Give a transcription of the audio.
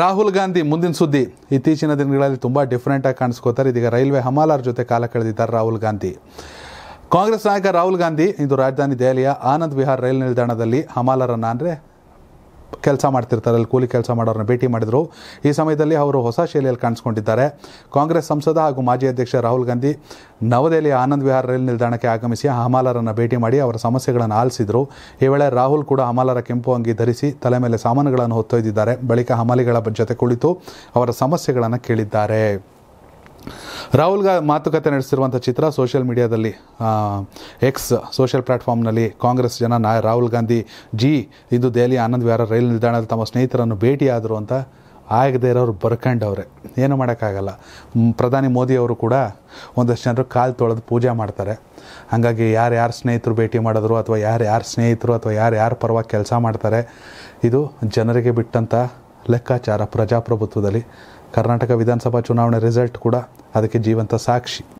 ರಾಹುಲ್ ಗಾಂಧಿ ಮುಂದಿನ ಸುದ್ದಿ ಇತ್ತೀಚಿನ ದಿನಗಳಲ್ಲಿ ತುಂಬ ಆಗಿ ಕಾಣಿಸ್ಕೋತಾರೆ ಇದೀಗ ರೈಲ್ವೆ ಹಮಾಲಾರ್ ಜೊತೆ ಕಾಲ ಕಳೆದಿದ್ದಾರೆ ರಾಹುಲ್ ಗಾಂಧಿ ಕಾಂಗ್ರೆಸ್ ನಾಯಕ ರಾಹುಲ್ ಗಾಂಧಿ ಇಂದು ರಾಜಧಾನಿ ದೆಹಲಿಯ ಆನಂದ್ ವಿಹಾರ್ ರೈಲ್ ನಿಲ್ದಾಣದಲ್ಲಿ ಹಮಾಲರನ್ನ ಅಂದರೆ ಕೆಲಸ ಮಾಡ್ತಿರ್ತಾರೆ ಅಲ್ಲಿ ಕೂಲಿ ಕೆಲಸ ಮಾಡೋರನ್ನ ಭೇಟಿ ಮಾಡಿದರು ಈ ಸಮಯದಲ್ಲಿ ಅವರು ಹೊಸ ಶೈಲಿಯಲ್ಲಿ ಕಾಣಿಸ್ಕೊಂಡಿದ್ದಾರೆ ಕಾಂಗ್ರೆಸ್ ಸಂಸದ ಹಾಗೂ ಮಾಜಿ ಅಧ್ಯಕ್ಷ ರಾಹುಲ್ ಗಾಂಧಿ ನವದೆಹಲಿಯ ಆನಂದ್ ವಿಹಾರ ರೈಲ್ ನಿಲ್ದಾಣಕ್ಕೆ ಆಗಮಿಸಿ ಹಮಾಲರನ್ನು ಭೇಟಿ ಮಾಡಿ ಅವರ ಸಮಸ್ಯೆಗಳನ್ನು ಆಲಿಸಿದರು ಈ ವೇಳೆ ರಾಹುಲ್ ಕೂಡ ಹಮಾಲರ ಕೆಂಪು ಅಂಗಿ ಧರಿಸಿ ತಲೆ ಮೇಲೆ ಸಾಮಾನುಗಳನ್ನು ಹೊತ್ತೊಯ್ದಿದ್ದಾರೆ ಬಳಿಕ ಹಮಾಲಿಗಳ ಜೊತೆ ಕುಳಿತು ಅವರ ಸಮಸ್ಯೆಗಳನ್ನು ಕೇಳಿದ್ದಾರೆ ರಾಹುಲ್ ಗಾ ಮಾತುಕತೆ ನಡೆಸಿರುವಂಥ ಚಿತ್ರ ಸೋಷಿಯಲ್ ಮೀಡಿಯಾದಲ್ಲಿ ಎಕ್ಸ್ ಸೋಷಿಯಲ್ ಪ್ಲ್ಯಾಟ್ಫಾರ್ಮ್ನಲ್ಲಿ ಕಾಂಗ್ರೆಸ್ ಜನ ನಾ ರಾಹುಲ್ ಗಾಂಧಿ ಜಿ ಇಂದು ದೆಹಲಿ ಆನಂದ್ ವಿಹಾರ ರೈಲು ನಿಲ್ದಾಣದಲ್ಲಿ ತಮ್ಮ ಸ್ನೇಹಿತರನ್ನು ಭೇಟಿಯಾದರು ಅಂತ ಆಗದೇ ಇರೋರು ಬರ್ಕಂಡವ್ರೆ ಏನು ಮಾಡೋಕ್ಕಾಗಲ್ಲ ಪ್ರಧಾನಿ ಮೋದಿಯವರು ಕೂಡ ಒಂದಷ್ಟು ಜನರು ಕಾಲು ತೊಳೆದು ಪೂಜೆ ಮಾಡ್ತಾರೆ ಹಾಗಾಗಿ ಯಾರು ಯಾರು ಸ್ನೇಹಿತರು ಭೇಟಿ ಮಾಡಿದ್ರು ಅಥವಾ ಯಾರು ಯಾರು ಸ್ನೇಹಿತರು ಅಥವಾ ಯಾರು ಯಾರು ಪರವಾಗಿ ಕೆಲಸ ಮಾಡ್ತಾರೆ ಇದು ಜನರಿಗೆ ಬಿಟ್ಟಂಥ ಲೆಕ್ಕಾಚಾರ ಪ್ರಜಾಪ್ರಭುತ್ವದಲ್ಲಿ ಕರ್ನಾಟಕ ವಿಧಾನಸಭಾ ಚುನಾವಣೆ ರಿಸಲ್ಟ್ ಕೂಡ ಅದಕ್ಕೆ ಜೀವಂತ ಸಾಕ್ಷಿ